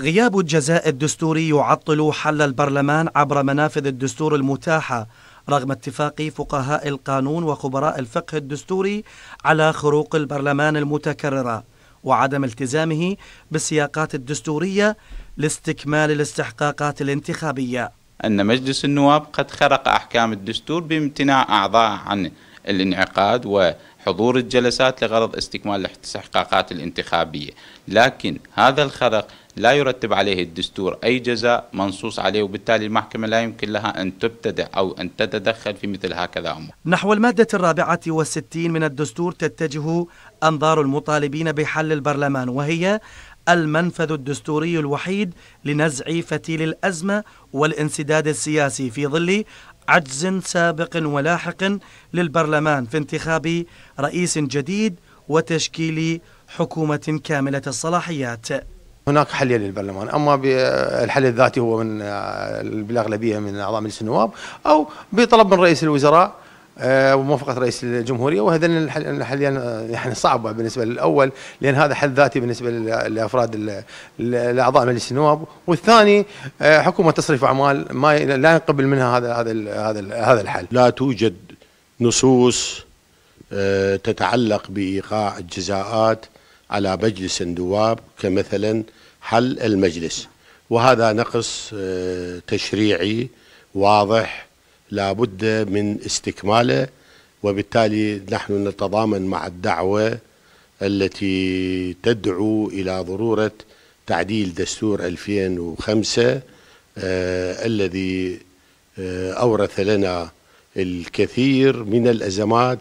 غياب الجزاء الدستوري يعطل حل البرلمان عبر منافذ الدستور المتاحة رغم اتفاق فقهاء القانون وخبراء الفقه الدستوري على خروق البرلمان المتكررة وعدم التزامه بالسياقات الدستورية لاستكمال الاستحقاقات الانتخابية أن مجلس النواب قد خرق أحكام الدستور بامتناع أعضاء عن الانعقاد و حضور الجلسات لغرض استكمال الاستحقاقات الانتخابية لكن هذا الخرق لا يرتب عليه الدستور أي جزاء منصوص عليه وبالتالي المحكمة لا يمكن لها أن تبتدع أو أن تتدخل في مثل هكذا أمور نحو المادة الرابعة والستين من الدستور تتجه أنظار المطالبين بحل البرلمان وهي المنفذ الدستوري الوحيد لنزع فتيل الأزمة والانسداد السياسي في ظل عجز سابق ولاحق للبرلمان في انتخاب رئيس جديد وتشكيل حكومة كاملة الصلاحيات هناك حل للبرلمان اما بالحل الذاتي هو من آه، بالاغلبيه من اعضاء مجلس النواب او بطلب من رئيس الوزراء آه، وموافقه رئيس الجمهوريه وهذا الحل يعني صعبه بالنسبه للاول لان هذا حل ذاتي بالنسبه لافراد الاعضاء مجلس النواب والثاني آه، حكومه تصريف اعمال ما لا ينقبل منها هذا هذا هذا هذا الحل لا توجد نصوص تتعلق بايقاع الجزاءات على مجلس النواب كمثلا حل المجلس وهذا نقص آه، تشريعي واضح لابد من استكماله وبالتالي نحن نتضامن مع الدعوة التي تدعو إلى ضرورة تعديل دستور 2005 آه الذي آه أورث لنا الكثير من الأزمات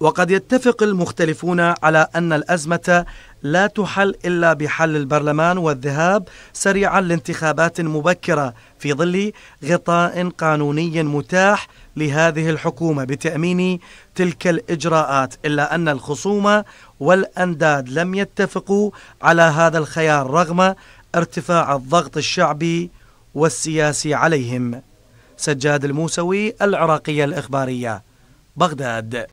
وقد يتفق المختلفون على أن الأزمة لا تحل إلا بحل البرلمان والذهاب سريعا لانتخابات مبكرة في ظل غطاء قانوني متاح لهذه الحكومة بتأمين تلك الإجراءات إلا أن الخصوم والأنداد لم يتفقوا على هذا الخيار رغم ارتفاع الضغط الشعبي والسياسي عليهم سجاد الموسوي العراقية الإخبارية بغداد